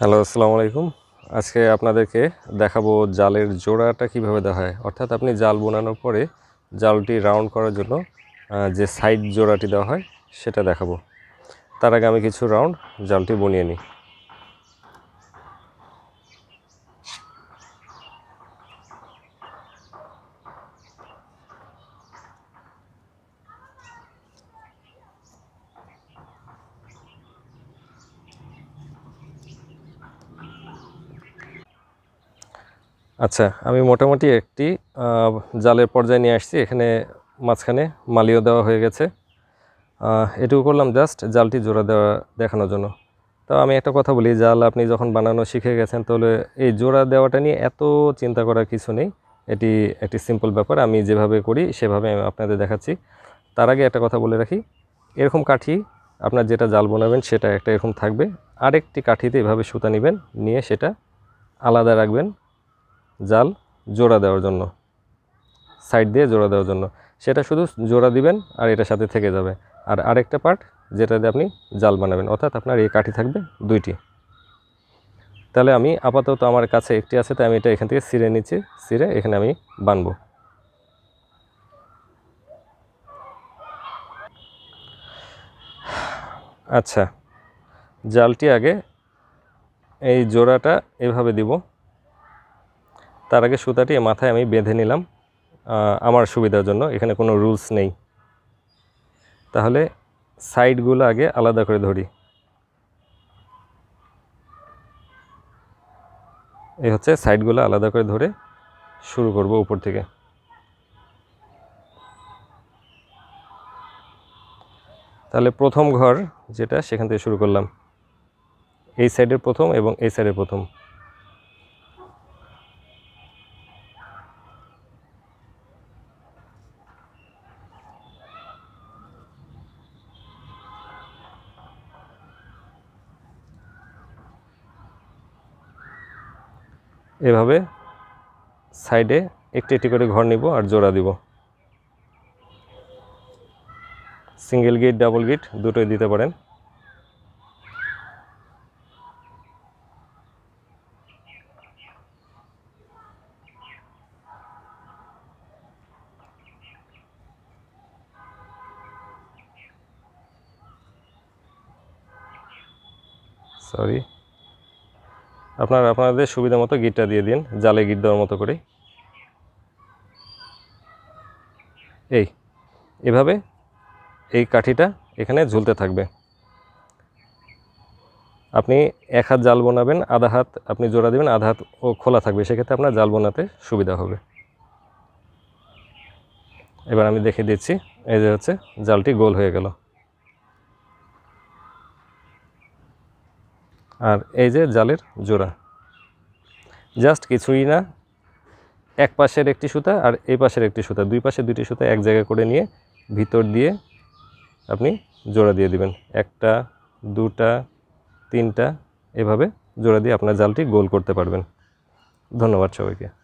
hello আসসালামু আলাইকুম আজকে আপনাদেরকে দেখাবো জালের জোড়াটা কিভাবে দেওয়া হয় অর্থাৎ আপনি জাল বোনানোর পরে জালটি রাউন্ড করার জন্য যে সাইড জোড়াটি দেওয়া হয় সেটা দেখাবো তার আগে আমি কিছু রাউন্ড জালটি বনিয়ে নিই আচ্ছা আমি মোটামুটি একটি জালের পর্যায়ে নিয়ে আসছি এখানে মাঝখানে মালিও দেওয়া হয়ে গেছে এটুকু করলাম জাস্ট জালটি জোড়া দেওয়া দেখানোর জন্য তো আমি একটা কথা বলি জাল আপনি যখন বানানো শিখে গেছেন তাহলে এই জোড়া দেওয়াটা নিয়ে এত চিন্তা করার কিছু নেই এটি একটি সিম্পল ব্যাপার আমি যেভাবে করি সেভাবে আমি আপনাদের দেখাচ্ছি তার আগে একটা কথা বলে রাখি এরকম কাঠি আপনার যেটা জাল বানাবেন সেটা একটা এরকম থাকবে আরেকটি কাঠিতে এভাবে সুতা নেবেন নিয়ে সেটা আলাদা রাখবেন জাল জোড়া দেওয়ার জন্য সাইড দিয়ে জোড়া দেওয়ার জন্য সেটা শুধু জোড়া দিবেন আর এটা সাথে থেকে যাবে আর আরেকটা পার্ট যেটা দিয়ে আপনি জাল বানাবেন অর্থাৎ আপনার এই কাঠি থাকবে দুইটি তাহলে আমি আপাতত আমার কাছে একটি আছে তাই আমি এটা এখান থেকে ছিঁড়ে নিচ্ছি ছিঁড়ে এখানে আমি বানবো আচ্ছা জালটি আগে এই জোড়াটা এভাবে দিব তার আগে সুতাটি মাথায় আমি বেঁধে নিলাম আমার সুবিধার জন্য এখানে কোনো রুলস নেই তাহলে সাইডগুলো আগে আলাদা করে ধরি এই হচ্ছে সাইডগুলো আলাদা করে ধরে শুরু করব উপর থেকে তাহলে প্রথম ঘর যেটা সেখান থেকে শুরু করলাম এই সাইডের প্রথম এবং এই সাইডের প্রথম এভাবে সাইডে একটি একটি করে ঘর নিব আর জোড়া দিব সিঙ্গেল গিট ডাবল গিট দুটোই দিতে পারেন সরি আপনার আপনাদের সুবিধা মতো গিটটা দিয়ে দিন জালে গিট দেওয়ার মতো করে এই এভাবে এই কাঠিটা এখানে ঝুলতে থাকবে আপনি এক হাত জাল বোনাবেন আধা হাত আপনি জোড়া দেবেন আধা হাত ও খোলা থাকবে সেক্ষেত্রে আপনার জাল বোনাতে সুবিধা হবে এবার আমি দেখে দিচ্ছি এই যে হচ্ছে জালটি গোল হয়ে গেল আর এই যে জালের জোড়া জাস্ট কিছুই না এক পাশের একটি সুতা আর এই পাশের একটি সুতা দুই পাশে দুইটি সুতা এক জায়গা করে নিয়ে ভিতর দিয়ে আপনি জোড়া দিয়ে দিবেন একটা দুটা তিনটা এভাবে জোড়া দিয়ে আপনার জালটি গোল করতে পারবেন ধন্যবাদ সবাইকে